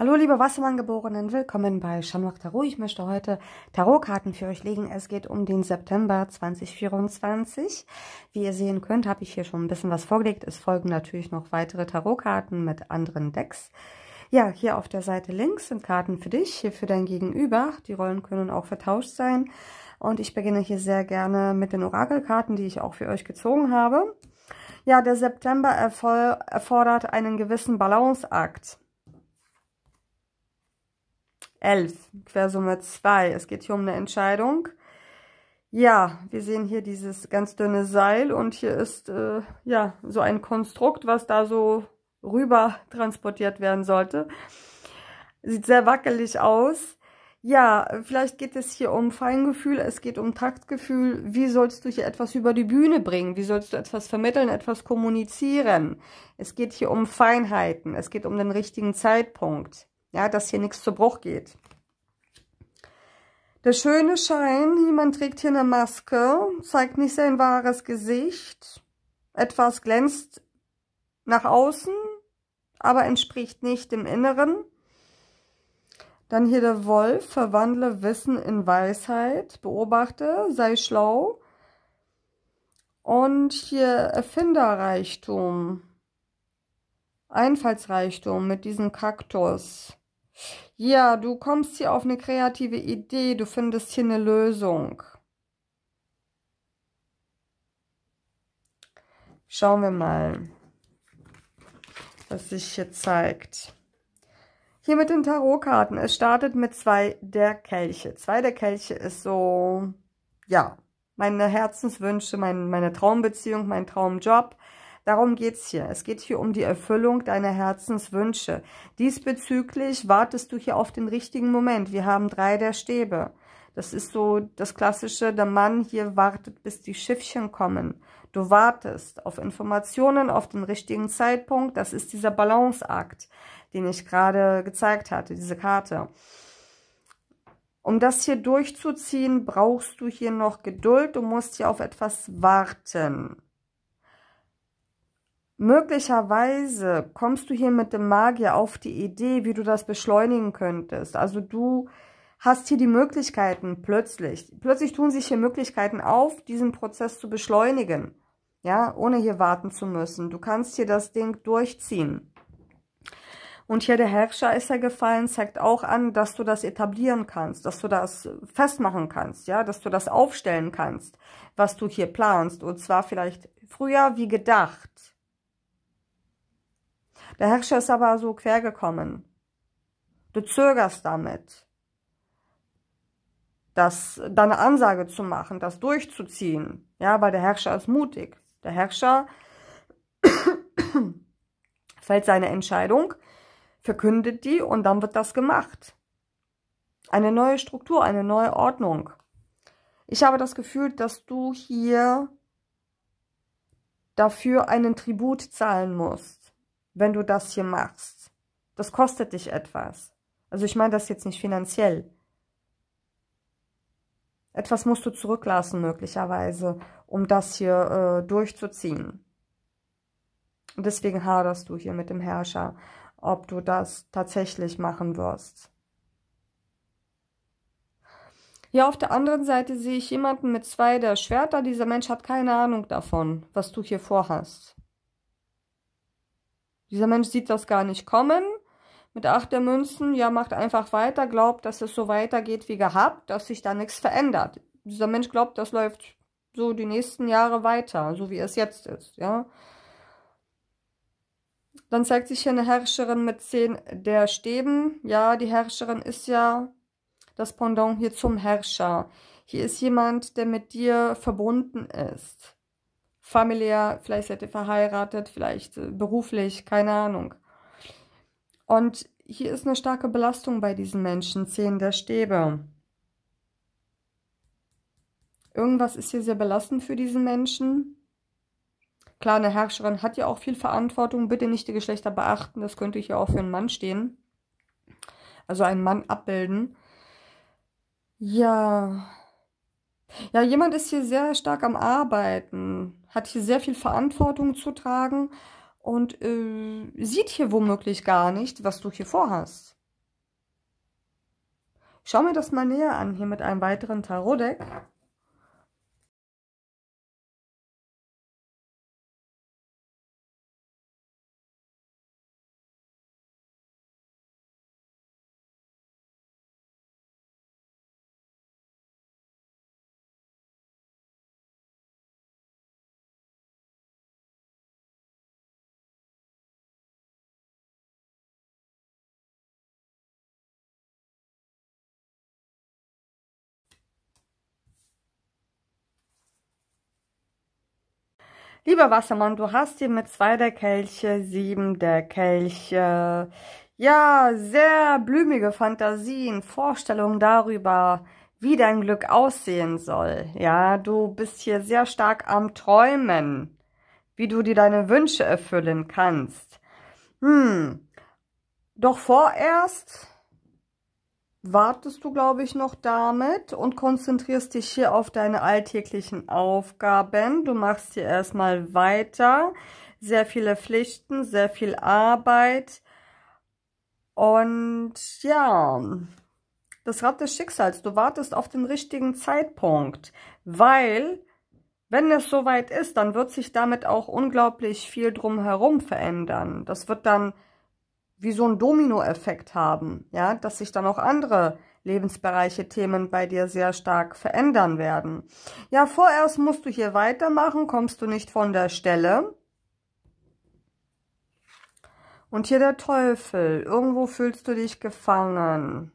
Hallo liebe Wassermann-Geborenen, willkommen bei Shamrock Tarot. Ich möchte heute Tarotkarten für euch legen. Es geht um den September 2024. Wie ihr sehen könnt, habe ich hier schon ein bisschen was vorgelegt. Es folgen natürlich noch weitere Tarotkarten mit anderen Decks. Ja, hier auf der Seite links sind Karten für dich, hier für dein Gegenüber. Die Rollen können auch vertauscht sein. Und ich beginne hier sehr gerne mit den Orakelkarten, die ich auch für euch gezogen habe. Ja, der September erfordert einen gewissen Balanceakt. 11, Quersumme 2. Es geht hier um eine Entscheidung. Ja, wir sehen hier dieses ganz dünne Seil und hier ist äh, ja so ein Konstrukt, was da so rüber transportiert werden sollte. Sieht sehr wackelig aus. Ja, vielleicht geht es hier um Feingefühl, es geht um Taktgefühl. Wie sollst du hier etwas über die Bühne bringen? Wie sollst du etwas vermitteln, etwas kommunizieren? Es geht hier um Feinheiten, es geht um den richtigen Zeitpunkt ja, dass hier nichts zu Bruch geht. Der schöne Schein, jemand trägt hier eine Maske, zeigt nicht sein wahres Gesicht. Etwas glänzt nach außen, aber entspricht nicht dem Inneren. Dann hier der Wolf, verwandle Wissen in Weisheit, beobachte, sei schlau. Und hier Erfinderreichtum, Einfallsreichtum mit diesem Kaktus. Ja, du kommst hier auf eine kreative Idee, du findest hier eine Lösung. Schauen wir mal, was sich hier zeigt. Hier mit den Tarotkarten. Es startet mit zwei der Kelche. Zwei der Kelche ist so, ja, meine Herzenswünsche, mein, meine Traumbeziehung, mein Traumjob. Darum geht's hier. Es geht hier um die Erfüllung deiner Herzenswünsche. Diesbezüglich wartest du hier auf den richtigen Moment. Wir haben drei der Stäbe. Das ist so das Klassische, der Mann hier wartet, bis die Schiffchen kommen. Du wartest auf Informationen, auf den richtigen Zeitpunkt. Das ist dieser Balanceakt, den ich gerade gezeigt hatte, diese Karte. Um das hier durchzuziehen, brauchst du hier noch Geduld. Du musst hier auf etwas warten. Möglicherweise kommst du hier mit dem Magier auf die Idee, wie du das beschleunigen könntest. Also du hast hier die Möglichkeiten plötzlich. Plötzlich tun sich hier Möglichkeiten auf, diesen Prozess zu beschleunigen. Ja, ohne hier warten zu müssen. Du kannst hier das Ding durchziehen. Und hier der Herrscher ist ja gefallen, zeigt auch an, dass du das etablieren kannst, dass du das festmachen kannst, ja, dass du das aufstellen kannst, was du hier planst. Und zwar vielleicht früher wie gedacht. Der Herrscher ist aber so quer gekommen. Du zögerst damit, das, deine Ansage zu machen, das durchzuziehen. Ja, weil der Herrscher ist mutig. Der Herrscher fällt seine Entscheidung, verkündet die und dann wird das gemacht. Eine neue Struktur, eine neue Ordnung. Ich habe das Gefühl, dass du hier dafür einen Tribut zahlen musst wenn du das hier machst. Das kostet dich etwas. Also ich meine das jetzt nicht finanziell. Etwas musst du zurücklassen möglicherweise, um das hier äh, durchzuziehen. Und deswegen haderst du hier mit dem Herrscher, ob du das tatsächlich machen wirst. Ja, auf der anderen Seite sehe ich jemanden mit zwei der Schwerter. Dieser Mensch hat keine Ahnung davon, was du hier vorhast. Dieser Mensch sieht das gar nicht kommen. Mit acht der Münzen, ja, macht einfach weiter, glaubt, dass es so weitergeht wie gehabt, dass sich da nichts verändert. Dieser Mensch glaubt, das läuft so die nächsten Jahre weiter, so wie es jetzt ist, ja. Dann zeigt sich hier eine Herrscherin mit zehn der Stäben. Ja, die Herrscherin ist ja das Pendant hier zum Herrscher. Hier ist jemand, der mit dir verbunden ist familiär, vielleicht seid ihr verheiratet, vielleicht äh, beruflich, keine Ahnung. Und hier ist eine starke Belastung bei diesen Menschen, Zehn der Stäbe. Irgendwas ist hier sehr belastend für diesen Menschen. Klar, eine Herrscherin hat ja auch viel Verantwortung. Bitte nicht die Geschlechter beachten, das könnte hier auch für einen Mann stehen. Also einen Mann abbilden. Ja. Ja, jemand ist hier sehr stark am Arbeiten hat hier sehr viel Verantwortung zu tragen und äh, sieht hier womöglich gar nicht, was du hier vorhast. Schau mir das mal näher an, hier mit einem weiteren Tarotdeck. Lieber Wassermann, du hast hier mit zwei der Kelche, sieben der Kelche, ja, sehr blümige Fantasien, Vorstellungen darüber, wie dein Glück aussehen soll. Ja, du bist hier sehr stark am Träumen, wie du dir deine Wünsche erfüllen kannst. Hm, doch vorerst wartest du, glaube ich, noch damit und konzentrierst dich hier auf deine alltäglichen Aufgaben. Du machst hier erstmal weiter. Sehr viele Pflichten, sehr viel Arbeit. Und ja, das Rad des Schicksals. Du wartest auf den richtigen Zeitpunkt, weil wenn es soweit ist, dann wird sich damit auch unglaublich viel drumherum verändern. Das wird dann wie so ein Dominoeffekt haben, ja, dass sich dann auch andere Lebensbereiche, Themen bei dir sehr stark verändern werden. Ja, vorerst musst du hier weitermachen, kommst du nicht von der Stelle. Und hier der Teufel. Irgendwo fühlst du dich gefangen.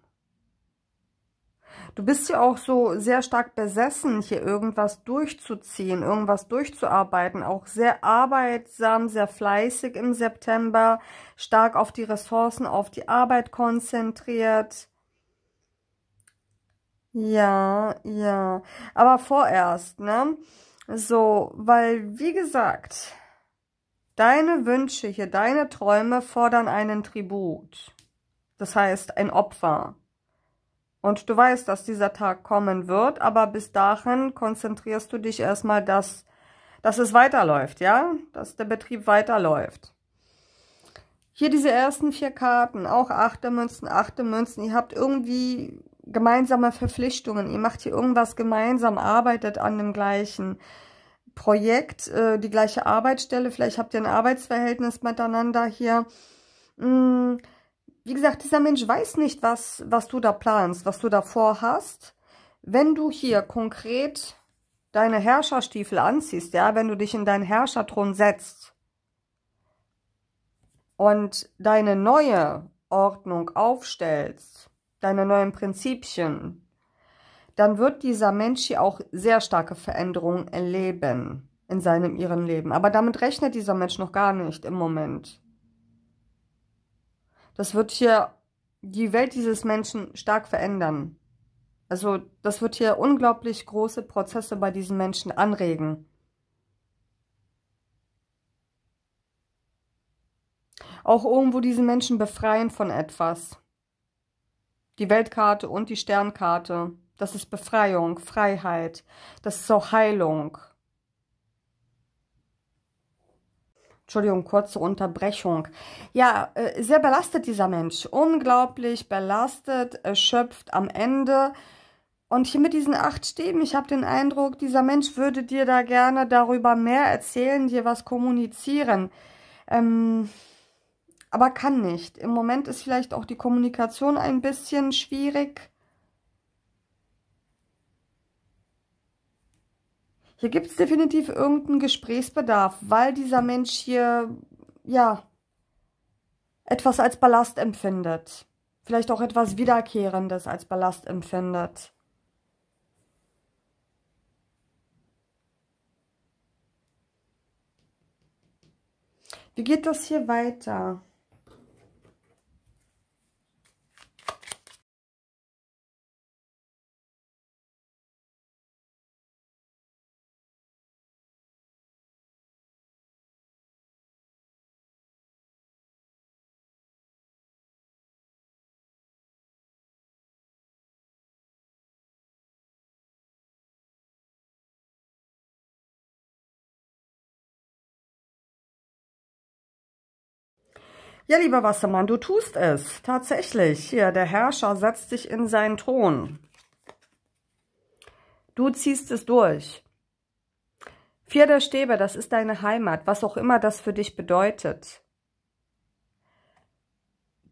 Du bist ja auch so sehr stark besessen, hier irgendwas durchzuziehen, irgendwas durchzuarbeiten. Auch sehr arbeitsam, sehr fleißig im September, stark auf die Ressourcen, auf die Arbeit konzentriert. Ja, ja. Aber vorerst, ne? So, weil, wie gesagt, deine Wünsche hier, deine Träume fordern einen Tribut. Das heißt, ein Opfer. Und du weißt, dass dieser Tag kommen wird, aber bis dahin konzentrierst du dich erstmal, dass, dass es weiterläuft, ja? Dass der Betrieb weiterläuft. Hier diese ersten vier Karten, auch achte Münzen, achte Münzen. Ihr habt irgendwie gemeinsame Verpflichtungen. Ihr macht hier irgendwas gemeinsam, arbeitet an dem gleichen Projekt, äh, die gleiche Arbeitsstelle. Vielleicht habt ihr ein Arbeitsverhältnis miteinander hier. Hm wie gesagt, dieser Mensch weiß nicht, was, was du da planst, was du da vorhast. Wenn du hier konkret deine Herrscherstiefel anziehst, ja, wenn du dich in deinen Herrscherthron setzt und deine neue Ordnung aufstellst, deine neuen Prinzipien, dann wird dieser Mensch hier auch sehr starke Veränderungen erleben in seinem, ihren Leben. Aber damit rechnet dieser Mensch noch gar nicht im Moment. Das wird hier die Welt dieses Menschen stark verändern. Also das wird hier unglaublich große Prozesse bei diesen Menschen anregen. Auch irgendwo diese Menschen befreien von etwas. Die Weltkarte und die Sternkarte, das ist Befreiung, Freiheit, das ist auch Heilung. Entschuldigung, kurze Unterbrechung. Ja, äh, sehr belastet dieser Mensch. Unglaublich belastet, erschöpft am Ende. Und hier mit diesen acht Stäben, ich habe den Eindruck, dieser Mensch würde dir da gerne darüber mehr erzählen, dir was kommunizieren. Ähm, aber kann nicht. Im Moment ist vielleicht auch die Kommunikation ein bisschen schwierig. Hier gibt es definitiv irgendeinen Gesprächsbedarf, weil dieser Mensch hier, ja, etwas als Ballast empfindet. Vielleicht auch etwas Wiederkehrendes als Ballast empfindet. Wie geht das hier weiter? Ja, lieber Wassermann, du tust es. Tatsächlich. Hier, der Herrscher setzt dich in seinen Thron. Du ziehst es durch. Vier der Stäbe, das ist deine Heimat, was auch immer das für dich bedeutet.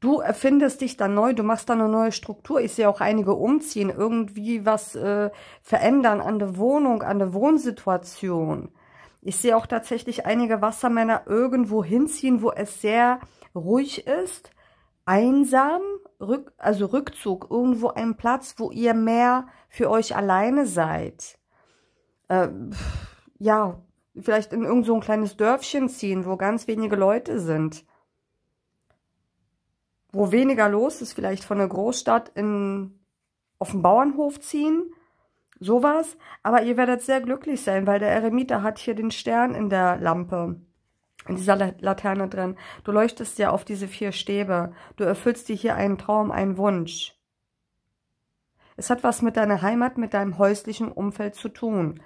Du erfindest dich dann neu, du machst dann eine neue Struktur. Ich sehe auch einige umziehen, irgendwie was äh, verändern an der Wohnung, an der Wohnsituation. Ich sehe auch tatsächlich einige Wassermänner irgendwo hinziehen, wo es sehr ruhig ist, einsam, rück, also Rückzug, irgendwo einen Platz, wo ihr mehr für euch alleine seid. Äh, ja, vielleicht in irgend so ein kleines Dörfchen ziehen, wo ganz wenige Leute sind. Wo weniger los ist, vielleicht von der Großstadt in, auf den Bauernhof ziehen sowas. Aber ihr werdet sehr glücklich sein, weil der Eremiter hat hier den Stern in der Lampe, in dieser Laterne drin. Du leuchtest ja auf diese vier Stäbe. Du erfüllst dir hier einen Traum, einen Wunsch. Es hat was mit deiner Heimat, mit deinem häuslichen Umfeld zu tun.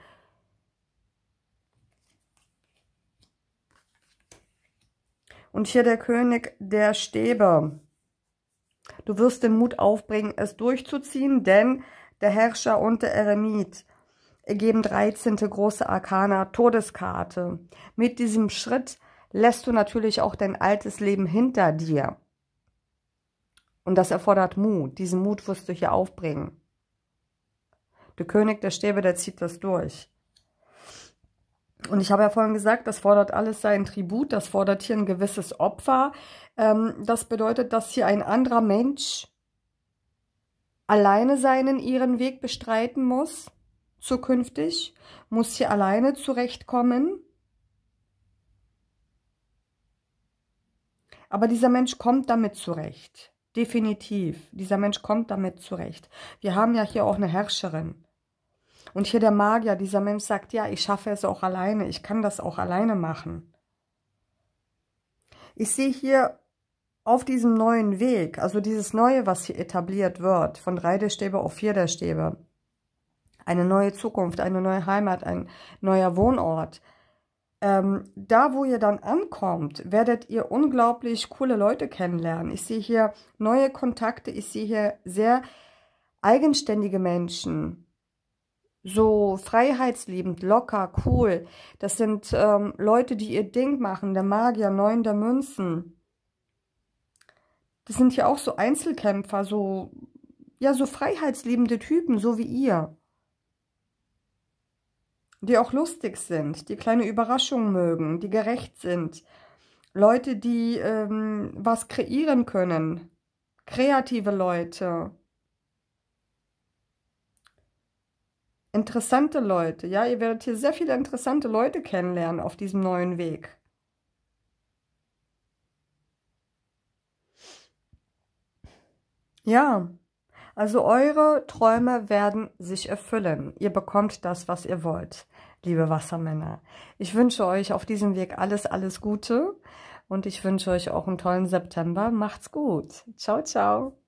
Und hier der König der Stäbe. Du wirst den Mut aufbringen, es durchzuziehen, denn der Herrscher und der Eremit ergeben 13. große Arkana Todeskarte. Mit diesem Schritt lässt du natürlich auch dein altes Leben hinter dir. Und das erfordert Mut. Diesen Mut wirst du hier aufbringen. Der König der Stäbe, der zieht das durch. Und ich habe ja vorhin gesagt, das fordert alles seinen Tribut, das fordert hier ein gewisses Opfer. Ähm, das bedeutet, dass hier ein anderer Mensch alleine seinen ihren Weg bestreiten muss, zukünftig, muss hier alleine zurechtkommen. Aber dieser Mensch kommt damit zurecht. Definitiv. Dieser Mensch kommt damit zurecht. Wir haben ja hier auch eine Herrscherin. Und hier der Magier, dieser Mensch sagt, ja, ich schaffe es auch alleine, ich kann das auch alleine machen. Ich sehe hier auf diesem neuen Weg, also dieses Neue, was hier etabliert wird, von drei der Stäbe auf vier der Stäbe, eine neue Zukunft, eine neue Heimat, ein neuer Wohnort, ähm, da wo ihr dann ankommt, werdet ihr unglaublich coole Leute kennenlernen. Ich sehe hier neue Kontakte, ich sehe hier sehr eigenständige Menschen, so freiheitsliebend, locker, cool. Das sind ähm, Leute, die ihr Ding machen, der Magier, Neun der Münzen. Das sind ja auch so Einzelkämpfer, so, ja, so freiheitsliebende Typen, so wie ihr. Die auch lustig sind, die kleine Überraschungen mögen, die gerecht sind. Leute, die ähm, was kreieren können. Kreative Leute. Interessante Leute, ja, ihr werdet hier sehr viele interessante Leute kennenlernen auf diesem neuen Weg. Ja, also eure Träume werden sich erfüllen. Ihr bekommt das, was ihr wollt, liebe Wassermänner. Ich wünsche euch auf diesem Weg alles, alles Gute und ich wünsche euch auch einen tollen September. Macht's gut. Ciao, ciao.